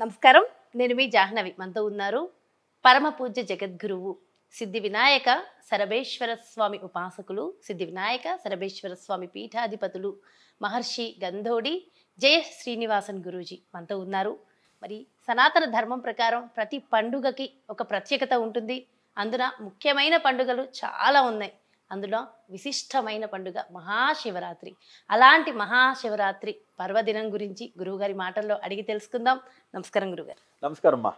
నమస్కారం నేను మీ జాహ్నవి మనతో ఉన్నారు పరమ పూజ్య జగద్గురువు సిద్ధి వినాయక సరభేశ్వర స్వామి ఉపాసకులు సిద్ధి వినాయక సరభేశ్వర స్వామి పీఠాధిపతులు మహర్షి గంధోడి జయ శ్రీనివాసన్ గురూజీ మనతో ఉన్నారు మరి సనాతన ధర్మం ప్రకారం ప్రతి పండుగకి ఒక ప్రత్యేకత ఉంటుంది అందున ముఖ్యమైన పండుగలు చాలా ఉన్నాయి అందులో విశిష్టమైన పండుగ మహాశివరాత్రి అలాంటి మహాశివరాత్రి పర్వదినం గురించి గురువుగారి మాటల్లో అడిగి తెలుసుకుందాం నమస్కారం గురుగారు నమస్కారం అమ్మా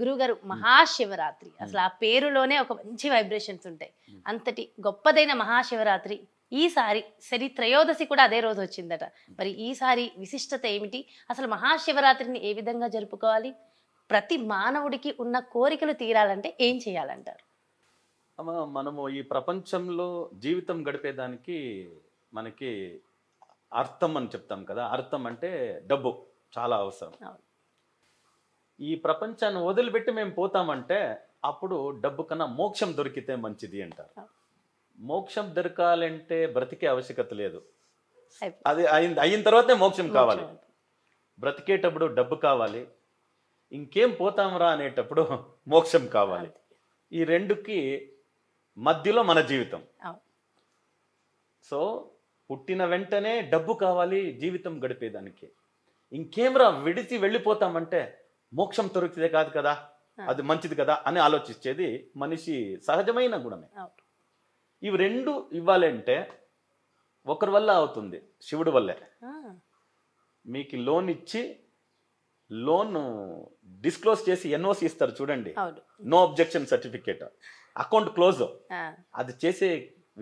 గురుగారు మహాశివరాత్రి అసలు ఆ పేరులోనే ఒక మంచి వైబ్రేషన్స్ ఉంటాయి అంతటి గొప్పదైన మహాశివరాత్రి ఈసారి శని త్రయోదశి కూడా అదే రోజు వచ్చిందట మరి ఈసారి విశిష్టత ఏమిటి అసలు మహాశివరాత్రిని ఏ విధంగా జరుపుకోవాలి ప్రతి మానవుడికి ఉన్న కోరికలు తీరాలంటే ఏం చేయాలంటారు మనము ఈ ప్రపంచంలో జీవితం గడిపేదానికి మనకి అర్థం అని చెప్తాం కదా అర్థం అంటే డబ్బు చాలా అవసరం ఈ ప్రపంచాన్ని వదిలిపెట్టి మేము పోతామంటే అప్పుడు డబ్బు కన్నా మోక్షం దొరికితే మంచిది అంటారు మోక్షం దొరకాలంటే బ్రతికే ఆవశ్యకత లేదు అది అయిన అయిన తర్వాతే మోక్షం కావాలి బ్రతికేటప్పుడు డబ్బు కావాలి ఇంకేం పోతాంరా అనేటప్పుడు మోక్షం కావాలి ఈ రెండుకి మధ్యలో మన జీవితం సో పుట్టిన వెంటనే డబ్బు కావాలి జీవితం గడిపేదానికి ఇంకేమరా విడిచి వెళ్ళిపోతామంటే మోక్షం దొరికితే కాదు కదా అది మంచిది కదా అని ఆలోచించేది మనిషి సహజమైన గుణమే ఇవి రెండు ఇవ్వాలంటే ఒకరి వల్ల అవుతుంది శివుడి వల్లే మీకు లోన్ ఇచ్చి లోన్ డిస్క్లోజ్ చేసి ఎన్ఓసి ఇస్తారు చూడండి no objection certificate account close అది చేసే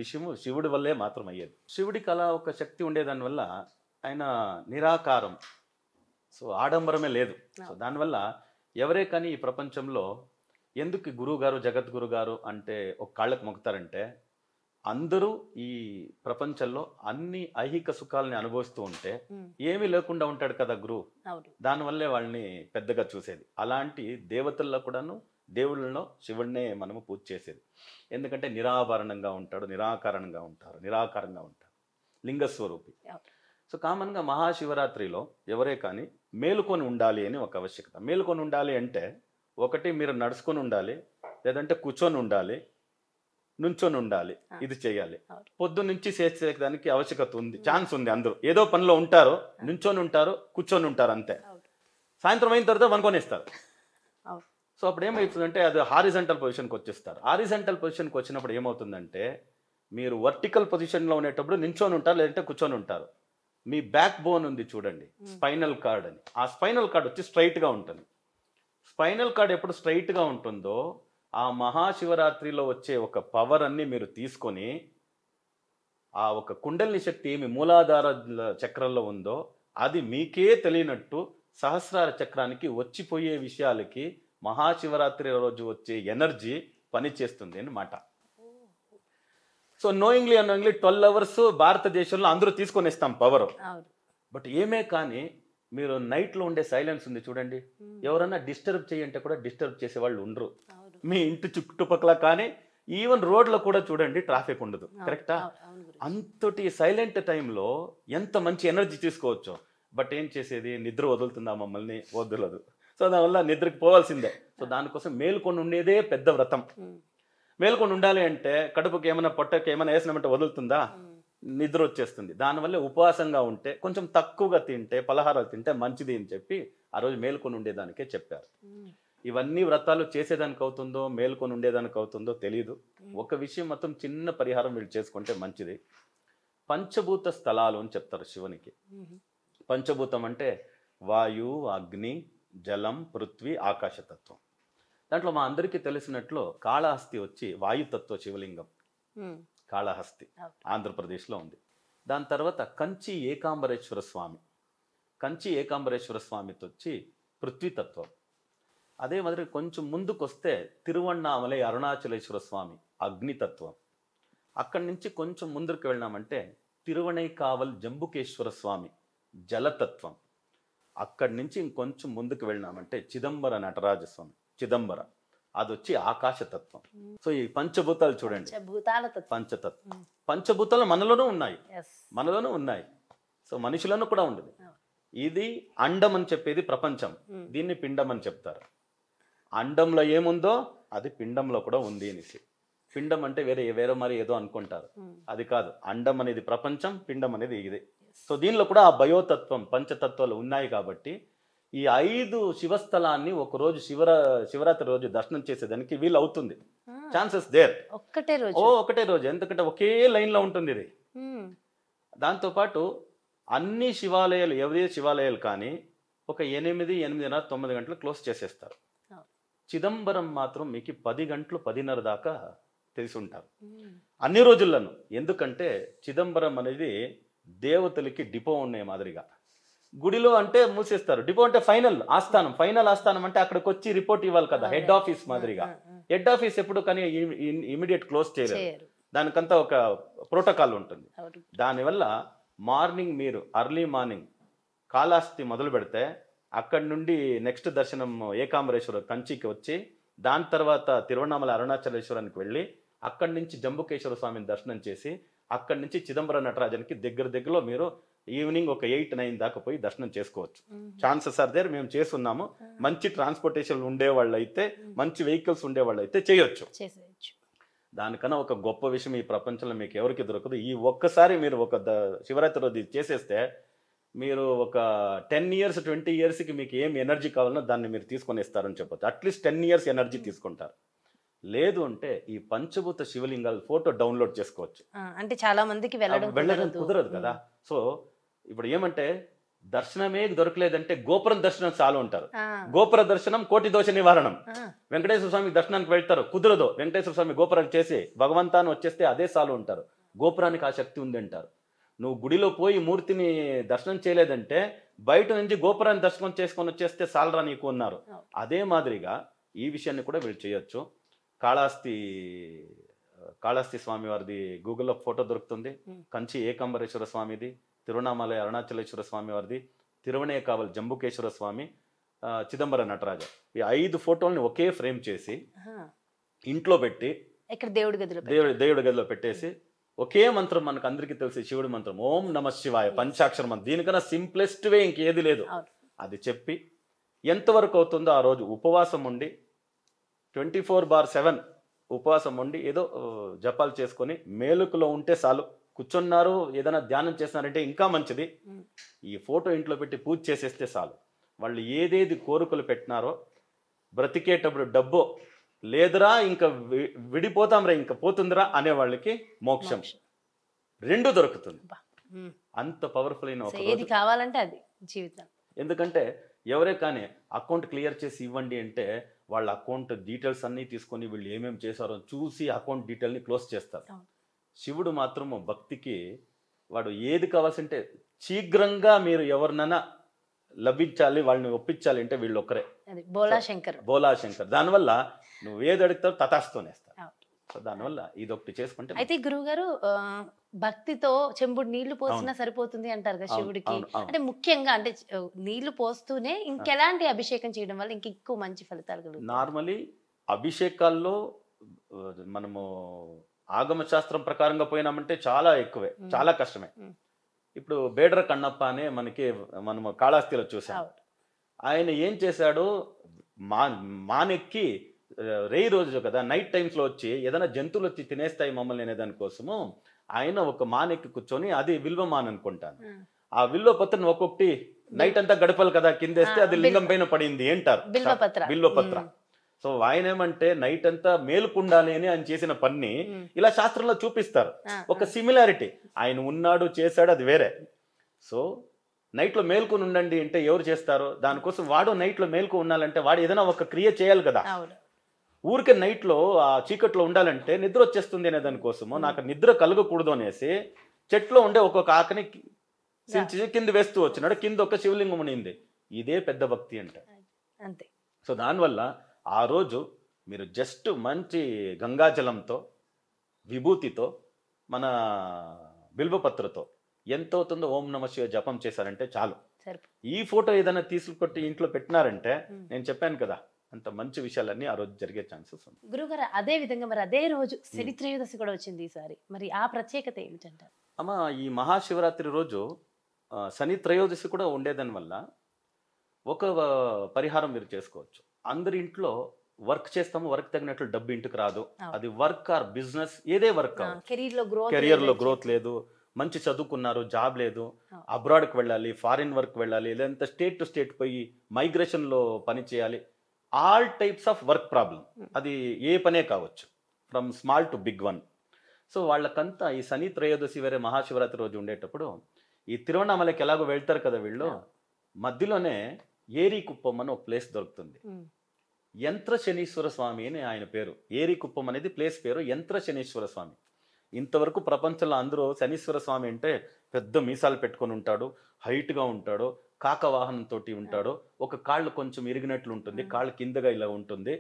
విషయము శివుడి వల్లే మాత్రం అయ్యేది శివుడికి అలా ఒక శక్తి ఉండేదాని వల్ల ఆయన నిరాకారం సో ఆడంబరమే లేదు సో దానివల్ల ఎవరే కానీ ఈ ప్రపంచంలో ఎందుకు గురువు గారు జగద్గురు గారు అంటే ఒక కాళ్ళకు మొక్కుతారంటే అందరూ ఈ ప్రపంచంలో అన్ని ఐహిక సుఖాలని అనుభవిస్తూ ఉంటే ఏమీ లేకుండా ఉంటాడు కదా గురువు దానివల్లే వాళ్ళని పెద్దగా చూసేది అలాంటి దేవతల్లో కూడాను దేవుళ్ళలో శివుణ్ణే మనము పూజ చేసేది ఎందుకంటే నిరాభరణంగా ఉంటాడు నిరాకారణంగా ఉంటారు నిరాకారంగా ఉంటారు లింగస్వరూపి సో కామన్గా మహాశివరాత్రిలో ఎవరే కానీ మేలుకొని ఉండాలి అని ఒక ఆవశ్యకత మేలుకొని ఉండాలి అంటే ఒకటి మీరు నడుచుకొని ఉండాలి లేదంటే కూర్చొని ఉండాలి నుంచొని ఉండాలి ఇది చేయాలి పొద్దు నుంచి చేసేదానికి ఆవశ్యకత ఉంది ఛాన్స్ ఉంది అందరూ ఏదో పనిలో ఉంటారు నుంచొని ఉంటారు కూర్చొని ఉంటారు అంతే సాయంత్రం అయిన తర్వాత వనుకొనేస్తారు సో అప్పుడు ఏమవుతుందంటే అది హారిజెంటల్ పొజిషన్కి వచ్చేస్తారు హారిజెంటల్ పొజిషన్కి వచ్చినప్పుడు ఏమవుతుందంటే మీరు వర్టికల్ పొజిషన్లో ఉండేటప్పుడు నించొని ఉంటారు లేదంటే కూర్చొని ఉంటారు మీ బ్యాక్ బోన్ ఉంది చూడండి స్పైనల్ కార్డ్ అని ఆ స్పైనల్ కార్డ్ వచ్చి స్ట్రైట్గా ఉంటుంది స్పైనల్ కార్డ్ ఎప్పుడు స్ట్రైట్గా ఉంటుందో ఆ మహాశివరాత్రిలో వచ్చే ఒక పవర్ అన్ని మీరు తీసుకొని ఆ ఒక కుండలిని శక్తి ఏమి మూలాధార చక్రంలో ఉందో అది మీకే తెలియనట్టు సహస్రార చక్రానికి వచ్చిపోయే విషయాలకి మహాశివరాత్రి రోజు వచ్చే ఎనర్జీ పనిచేస్తుంది అని మాట so knowingly unknowingly twelve hours భారతదేశంలో అందరూ తీసుకొని ఇస్తాం పవర్ బట్ ఏమే కానీ మీరు నైట్లో ఉండే సైలెన్స్ ఉంది చూడండి ఎవరన్నా డిస్టర్బ్ చేయంటే కూడా డిస్టర్బ్ చేసే వాళ్ళు ఉండరు మీ ఇంటి చుట్టుపక్కల కానీ ఈవెన్ రోడ్లో కూడా చూడండి ట్రాఫిక్ ఉండదు కరెక్టా అంతటి సైలెంట్ టైంలో ఎంత మంచి ఎనర్జీ తీసుకోవచ్చు బట్ ఏం చేసేది నిద్ర వదులుతుందా మమ్మల్ని వదలదు సో దానివల్ల నిద్రకి పోవాల్సిందే సో దానికోసం మేల్కొని ఉండేదే పెద్ద వ్రతం మేల్కొని ఉండాలి అంటే కడుపుకి ఏమైనా పొట్టకి ఏమైనా వేసినామంటే వదులుతుందా నిద్ర వచ్చేస్తుంది దానివల్ల ఉపవాసంగా ఉంటే కొంచెం తక్కువగా తింటే పలహారాలు తింటే మంచిది అని చెప్పి ఆ రోజు మేల్కొని ఉండేదానికే చెప్పారు ఇవన్నీ వ్రతాలు చేసేదానికి అవుతుందో మేల్కొని ఉండేదానికి అవుతుందో తెలియదు ఒక విషయం మొత్తం చిన్న పరిహారం వీళ్ళు చేసుకుంటే మంచిది పంచభూత స్థలాలు అని చెప్తారు శివునికి పంచభూతం అంటే వాయు అగ్ని జలం పృథ్వీ ఆకాశతత్వం దాంట్లో మా అందరికీ తెలిసినట్లు కాళహస్తి వచ్చి వాయుతత్వ శివలింగం కాళహస్తి ఆంధ్రప్రదేశ్లో ఉంది దాని తర్వాత కంచి ఏకాంబరేశ్వర స్వామి కంచి ఏకాంబరేశ్వర స్వామితో వచ్చి పృథ్వీతత్వం అదే మాదిరి కొంచెం ముందుకు వస్తే అరుణాచలేశ్వర స్వామి అగ్నితత్వం అక్కడి నుంచి కొంచెం ముందుకు వెళ్ళినామంటే తిరువనై కావల్ జంబుకేశ్వర స్వామి జలతత్వం అక్కడి నుంచి ఇంకొంచెం ముందుకు వెళ్ళినామంటే చిదంబర నటరాజస్వామి చిదంబర అది వచ్చి ఆకాశతత్వం సో ఈ పంచభూతాలు చూడండి పంచతత్వం పంచభూతాలు మనలోనూ ఉన్నాయి మనలోనూ ఉన్నాయి సో మనుషులను కూడా ఉండదు ఇది అండం అని చెప్పేది ప్రపంచం దీన్ని పిండం అని చెప్తారు అండంలో ఏముందో అది పిండంలో కూడా ఉంది అనేసి పిండం అంటే వేరే వేరే మరి ఏదో అనుకుంటారు అది కాదు అండం అనేది ప్రపంచం పిండం అనేది ఇదే సో దీనిలో కూడా ఆ భయోతత్వం పంచతత్వాలు ఉన్నాయి కాబట్టి ఈ ఐదు శివస్థలాన్ని ఒకరోజు శివరా శివరాత్రి రోజు దర్శనం చేసేదానికి వీలు అవుతుంది ఛాన్సెస్ దేర్ ఒక్కటే రోజు ఓ ఒకటే రోజు ఎందుకంటే ఒకే లైన్లో ఉంటుంది ఇది దాంతోపాటు అన్ని శివాలయాలు ఎవరి శివాలయాలు కానీ ఒక ఎనిమిది ఎనిమిదిన్నర తొమ్మిది గంటలు క్లోజ్ చేసేస్తారు చిదంబరం మాత్రం మీకు పది గంటలు పదిన్నర దాకా తెలిసి ఉంటారు అన్ని రోజుల్లోనూ ఎందుకంటే చిదంబరం అనేది దేవతలకి డిపో ఉన్నాయి మాదిరిగా గుడిలో అంటే మూసేస్తారు డిపో అంటే ఫైనల్ ఆస్థానం ఫైనల్ ఆస్థానం అంటే అక్కడికి వచ్చి రిపోర్ట్ ఇవ్వాలి కదా హెడ్ ఆఫీస్ మాదిరిగా హెడ్ ఆఫీస్ ఎప్పుడు కానీ ఇమీడియట్ క్లోజ్ చేయలేదు దానికంతా ఒక ప్రోటోకాల్ ఉంటుంది దానివల్ల మార్నింగ్ మీరు అర్లీ మార్నింగ్ కాళాస్తి మొదలు పెడితే అక్కడి నుండి నెక్స్ట్ దర్శనం ఏకాంబరేశ్వర కంచికి వచ్చి దాని తర్వాత తిరువణామల అరుణాచలేశ్వరానికి వెళ్ళి అక్కడి నుంచి జంబుకేశ్వర స్వామిని దర్శనం చేసి అక్కడి నుంచి చిదంబరం నటరాజన్కి దగ్గర దగ్గరలో మీరు ఈవినింగ్ ఒక ఎయిట్ నైన్ దాకా పోయి దర్శనం చేసుకోవచ్చు ఛాన్సెస్ ఆర్ దేర్ మేము చేస్తున్నాము మంచి ట్రాన్స్పోర్టేషన్ ఉండేవాళ్ళు అయితే మంచి వెహికల్స్ ఉండేవాళ్ళు అయితే చేయొచ్చు దానికన్నా ఒక గొప్ప విషయం ఈ ప్రపంచంలో మీకు ఎవరికి దొరకదు ఈ ఒక్కసారి మీరు ఒక శివరాత్రి రోజు చేసేస్తే మీరు ఒక టెన్ ఇయర్స్ ట్వంటీ ఇయర్స్కి మీకు ఏం ఎనర్జీ కావాలన్నా దాన్ని మీరు తీసుకొని ఇస్తారని చెప్పచ్చు అట్లీస్ట్ టెన్ ఇయర్స్ ఎనర్జీ తీసుకుంటారు లేదు అంటే ఈ పంచభూత శివలింగాల ఫోటో డౌన్లోడ్ చేసుకోవచ్చు అంటే చాలా మందికి వెళ్ళడం కుదరదు కదా సో ఇప్పుడు ఏమంటే దర్శనమే దొరకలేదంటే గోపురం దర్శనం చాలు ఉంటారు గోపుర దర్శనం కోటి దోష నివారణం వెంకటేశ్వర స్వామి దర్శనానికి వెళ్తారు కుదరదు వెంకటేశ్వర స్వామి గోపురానికి చేసి భగవంతాన్ని వచ్చేస్తే అదే చాలు ఉంటారు గోపురానికి ఆ శక్తి ఉంది అంటారు నువ్వు గుడిలో పోయి మూర్తిని దర్శనం చేయలేదంటే బయట నుంచి గోపురాన్ని దర్శనం చేసుకొని వచ్చేస్తే సాలరా నీకు ఉన్నారు అదే మాదిరిగా ఈ విషయాన్ని కూడా వీళ్ళు చేయొచ్చు కాళాస్తి కాళాస్తి స్వామి వారిది గూగుల్లో ఫోటో దొరుకుతుంది కంచి ఏకాంబరేశ్వర స్వామిది తిరువణామలై అరుణాచలేశ్వర స్వామి వారిది తిరువనే కావల్ జంబుకేశ్వర స్వామి చిదంబర నటరాజ ఈ ఐదు ఫోటోల్ని ఒకే ఫ్రేమ్ చేసి ఇంట్లో పెట్టి దేవుడి గదిలో దేవుడి దేవుడి గదిలో పెట్టేసి ఒకే మంత్రం మనకు అందరికీ తెలిసి శివుడి మంత్రం ఓం నమ శివాయ పంచాక్షర మంత్రం దీనికన్నా సింప్లెస్ట్ వే ఇంకేది లేదు అది చెప్పి ఎంతవరకు అవుతుందో ఆ రోజు ఉపవాసం ఉండి ట్వంటీ ఫోర్ బార్ సెవెన్ ఉపవాసం ఉండి ఏదో జపాలు చేసుకొని మేలుకులో ఉంటే చాలు కూర్చున్నారు ఏదైనా ధ్యానం చేస్తున్నారంటే ఇంకా మంచిది ఈ ఫోటో ఇంట్లో పెట్టి పూజ చేసేస్తే చాలు వాళ్ళు ఏదేది కోరికలు పెట్టినారో బ్రతికేటప్పుడు డబ్బో లేదురా ఇంకా విడిపోతాంరా ఇంకా పోతుందిరా అనే వాళ్ళకి మోక్షం రెండు దొరుకుతుంది అంత పవర్ఫుల్ అయిన కావాలంటే అది జీవితం ఎందుకంటే ఎవరే కానీ అకౌంట్ క్లియర్ చేసి ఇవ్వండి అంటే వాళ్ళ అకౌంట్ డీటెయిల్స్ అన్నీ తీసుకొని వీళ్ళు ఏమేమి చేశారో చూసి అకౌంట్ డీటెయిల్ని క్లోజ్ చేస్తారు శివుడు మాత్రము భక్తికి వాడు ఏది అంటే శీఘ్రంగా మీరు ఎవరినైనా లభించాలి వాళ్ళని ఒప్పించాలి అంటే వీళ్ళు ఒక్కరే బోలాశంకర్ బోలాశంకర్ బోలా శంకర్ దానివల్ల నువ్వేది అడుగుతావు సో దానివల్ల ఇది ఒకటి చేసుకుంటే అయితే గురువు గారు భక్తితో చెంబుడు నీళ్లు పోసినా సరిపోతుంది అంటారు కదా శివుడికి అంటే ముఖ్యంగా అంటే నీళ్లు పోస్తూనే ఇంకెలాంటి అభిషేకం చేయడం వల్ల ఇంకెక్కువ మంచి ఫలితాలు కలుగుతాయి నార్మలీ అభిషేకాల్లో మనము ఆగమ శాస్త్రం ప్రకారంగా పోయినామంటే చాలా ఎక్కువే చాలా కష్టమే ఇప్పుడు బేడర కన్నప్ప అనే మనకి మనము కాళాస్తిలో చూసాం ఆయన ఏం చేశాడు మా మానెక్కి రే రోజు కదా నైట్ టైమ్స్లో వచ్చి ఏదైనా జంతువులు వచ్చి తినేస్తాయి మమ్మల్ని అనే దానికోసము ఆయన ఒక మానెక్కి కూర్చొని అది విల్వ మాన్ అనుకుంటాను ఆ విల్వ పత్రం ఒక్కొక్కటి నైట్ అంతా గడపాలి కదా కిందేస్తే అది లింగం పైన పడింది ఏంటారు బిల్వపత్ర సో ఆయన ఏమంటే నైట్ అంతా మేలుకుండాలి అని ఆయన చేసిన పని ఇలా శాస్త్రంలో చూపిస్తారు ఒక సిమిలారిటీ ఆయన ఉన్నాడు చేశాడు అది వేరే సో నైట్లో మేల్కొని ఉండండి అంటే ఎవరు చేస్తారు దానికోసం వాడు నైట్లో మేల్కొని ఉండాలంటే వాడు ఏదైనా ఒక క్రియ చేయాలి కదా ఊరికే నైట్లో ఆ చీకట్లో ఉండాలంటే నిద్ర వచ్చేస్తుంది అనే దానికోసము నాకు నిద్ర కలగకూడదు అనేసి చెట్లో ఉండే ఒక్కొక్క ఆకని కింద వేస్తూ వచ్చినాడు కింద ఒక శివలింగం ఉనింది ఇదే పెద్ద భక్తి అంట అంతే సో దానివల్ల ఆ రోజు మీరు జస్ట్ మంచి గంగాజలంతో విభూతితో మన బిల్వపత్రతో ఎంత అవుతుందో ఓం నమ శివ జపం చేశారంటే చాలు ఈ ఫోటో ఏదైనా తీసుకొట్టి ఇంట్లో పెట్టినారంటే నేను చెప్పాను కదా అంత మంచి విషయాలన్నీ ఆ రోజు జరిగే ఛాన్సెస్ ఉంది గురుగారు అదే విధంగా మరి అదే రోజు శని త్రయోదశి కూడా వచ్చింది ఈసారి మరి ఆ ప్రత్యేకత ఏమిటంటారు అమ్మ ఈ మహాశివరాత్రి రోజు శని త్రయోదశి కూడా ఉండేదాని వల్ల ఒక పరిహారం మీరు చేసుకోవచ్చు అందరి ఇంట్లో వర్క్ చేస్తాము వర్క్ తగినట్లు డబ్బు ఇంటికి రాదు అది వర్క్ ఆర్ బిజినెస్ ఏదే వర్క్ కెరియర్ లో గ్రోత్ లేదు మంచి చదువుకున్నారు జాబ్ లేదు అబ్రాడ్కి వెళ్ళాలి ఫారిన్ వర్క్ వెళ్ళాలి లేదంటే స్టేట్ టు స్టేట్ పోయి మైగ్రేషన్లో పని చేయాలి all types of work problem hmm. అది ఏ పనే కావచ్చు from small to big one so వాళ్ళకంతా ఈ శని త్రయోదశి వేరే మహాశివరాత్రి రోజు ఉండేటప్పుడు ఈ తిరువణామలకి ఎలాగో వెళ్తారు కదా వీళ్ళు మధ్యలోనే కుప్పం అని ఒక ప్లేస్ దొరుకుతుంది hmm. యంత్ర శనీశ్వర స్వామి అని ఆయన పేరు కుప్పం అనేది ప్లేస్ పేరు యంత్ర శనీశ్వర స్వామి ఇంతవరకు ప్రపంచంలో అందరూ శనీశ్వర స్వామి అంటే పెద్ద మీసాలు పెట్టుకొని ఉంటాడు హైట్గా ఉంటాడు కాక తోటి ఉంటాడో ఒక కాళ్ళు కొంచెం ఇరిగినట్లు ఉంటుంది hmm. కాళ్ళు కిందగా ఇలా ఉంటుంది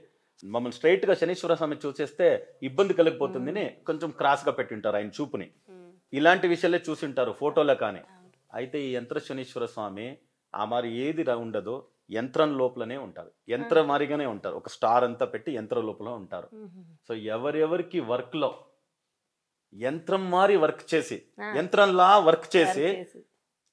మమ్మల్ని స్ట్రైట్ గా శనీశ్వర స్వామి చూసేస్తే ఇబ్బంది కలిగిపోతుందని hmm. కొంచెం క్రాస్ గా ఉంటారు ఆయన చూపుని hmm. ఇలాంటి విషయాలే చూసి ఉంటారు ఫోటోలో కానీ అయితే ఈ యంత్ర శనీశ్వర స్వామి ఆ మరి ఏది ఉండదు యంత్రం లోపలనే ఉంటారు యంత్ర మారిగానే ఉంటారు ఒక స్టార్ అంతా పెట్టి యంత్రం లోపల ఉంటారు సో ఎవరెవరికి వర్క్ లో యంత్రం మారి వర్క్ చేసి ah. యంత్రంలా వర్క్ చేసి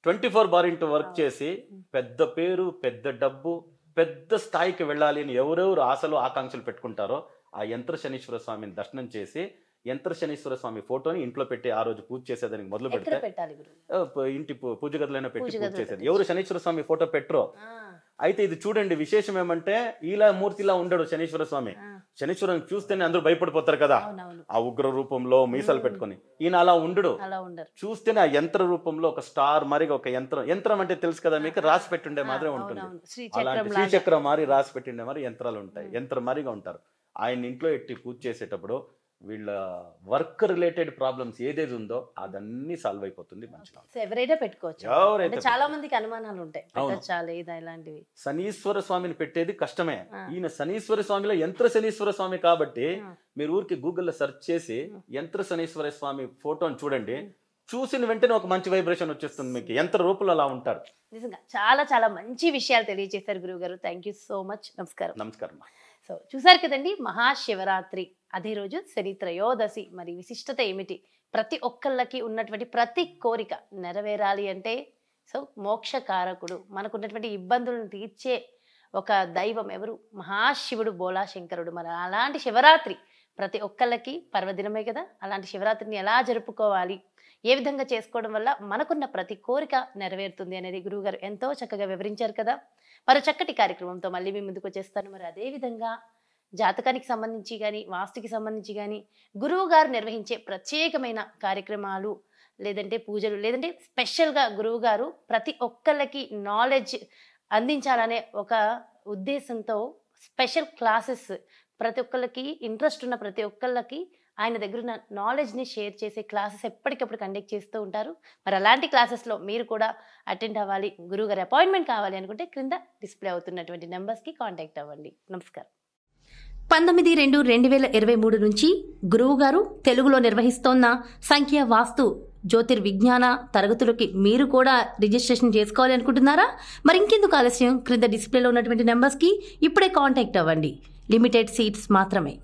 twenty four bar into work చేసి పెద్ద పేరు పెద్ద డబ్బు పెద్ద స్థాయికి వెళ్ళాలి అని ఎవరెవరు ఆశలు ఆకాంక్షలు పెట్టుకుంటారో ఆ యంత్ర శనీశ్వర స్వామిని దర్శనం చేసి యంత్ర శనీశ్వర స్వామి ఫోటోని ఇంట్లో పెట్టి ఆ రోజు పూజ చేసేదానికి మొదలు పెడితే ఇంటి పూజ గదులైనా పెట్టి పూజ చేసేది ఎవరు శనీశ్వర స్వామి ఫోటో పెట్టరో అయితే ఇది చూడండి విశేషం ఏమంటే ఇలా మూర్తిలా ఉండడు శనీశ్వర స్వామి శనీశ్వరుని చూస్తేనే అందరూ భయపడిపోతారు కదా ఆ ఉగ్ర రూపంలో మీసాలు పెట్టుకొని ఈయన అలా ఉండడు చూస్తేనే ఆ యంత్ర రూపంలో ఒక స్టార్ మరి ఒక యంత్రం యంత్రం అంటే తెలుసు కదా మీకు రాసి పెట్టుండే మాత్రమే ఉంటుంది అలాంటి శ్రీచక్రం మారి రాసి పెట్టిండే మరి యంత్రాలు ఉంటాయి యంత్రం మరిగా ఉంటారు ఆయన ఇంట్లో ఎట్టి పూజ చేసేటప్పుడు వీళ్ళ వర్క్ రిలేటెడ్ ప్రాబ్లమ్స్ ఏదేది ఉందో అదన్నీ సాల్వ్ అయిపోతుంది మంచిగా ఎవరైనా పెట్టుకోవచ్చు చాలా మందికి అనుమానాలు ఉంటాయి ఇలాంటివి శనీశ్వర స్వామిని పెట్టేది కష్టమే ఈయన శనీశ్వర స్వామిలో యంత్ర శనీశ్వర స్వామి కాబట్టి మీరు ఊరికి గూగుల్లో సెర్చ్ చేసి యంత్ర శనీశ్వర స్వామి ఫోటోని చూడండి చూసిన వెంటనే ఒక మంచి వైబ్రేషన్ వచ్చేస్తుంది మీకు ఎంత రూపంలో అలా ఉంటారు నిజంగా చాలా చాలా మంచి విషయాలు తెలియజేశారు గురువు గారు థ్యాంక్ యూ సో మచ్ నమస్కారం నమస్కారం సో చూసారు కదండి మహాశివరాత్రి అదే రోజు శని త్రయోదశి మరి విశిష్టత ఏమిటి ప్రతి ఒక్కళ్ళకి ఉన్నటువంటి ప్రతి కోరిక నెరవేరాలి అంటే సో మోక్షకారకుడు మనకున్నటువంటి ఇబ్బందులను తీర్చే ఒక దైవం ఎవరు మహాశివుడు బోలాశంకరుడు మరి అలాంటి శివరాత్రి ప్రతి ఒక్కళ్ళకి పర్వదినమే కదా అలాంటి శివరాత్రిని ఎలా జరుపుకోవాలి ఏ విధంగా చేసుకోవడం వల్ల మనకున్న ప్రతి కోరిక నెరవేరుతుంది అనేది గురువుగారు ఎంతో చక్కగా వివరించారు కదా మరో చక్కటి కార్యక్రమంతో మళ్ళీ మీ ముందుకు వచ్చేస్తాను మరి అదేవిధంగా జాతకానికి సంబంధించి కానీ వాస్తుకి సంబంధించి కానీ గురువు గారు నిర్వహించే ప్రత్యేకమైన కార్యక్రమాలు లేదంటే పూజలు లేదంటే స్పెషల్గా గురువు గారు ప్రతి ఒక్కళ్ళకి నాలెడ్జ్ అందించాలనే ఒక ఉద్దేశంతో స్పెషల్ క్లాసెస్ ప్రతి ఒక్కళ్ళకి ఇంట్రెస్ట్ ఉన్న ప్రతి ఒక్కళ్ళకి ఆయన దగ్గర ఉన్న నాలెడ్జ్ని షేర్ చేసే క్లాసెస్ ఎప్పటికప్పుడు కండక్ట్ చేస్తూ ఉంటారు మరి అలాంటి క్లాసెస్లో మీరు కూడా అటెండ్ అవ్వాలి గురువుగారి అపాయింట్మెంట్ కావాలి అనుకుంటే క్రింద డిస్ప్లే అవుతున్నటువంటి నెంబర్స్కి కాంటాక్ట్ అవ్వండి నమస్కారం పంతొమ్మిది రెండు రెండు వేల ఇరవై మూడు నుంచి గురువుగారు తెలుగులో నిర్వహిస్తోన్న సంఖ్య వాస్తు జ్యోతిర్విజ్ఞాన తరగతులకి మీరు కూడా రిజిస్ట్రేషన్ చేసుకోవాలి అనుకుంటున్నారా మరి ఇంకెందుకు ఆలస్యం క్రింద డిస్ప్లేలో ఉన్నటువంటి నెంబర్స్కి ఇప్పుడే కాంటాక్ట్ అవ్వండి లిమిటెడ్ సీట్స్ మాత్రమే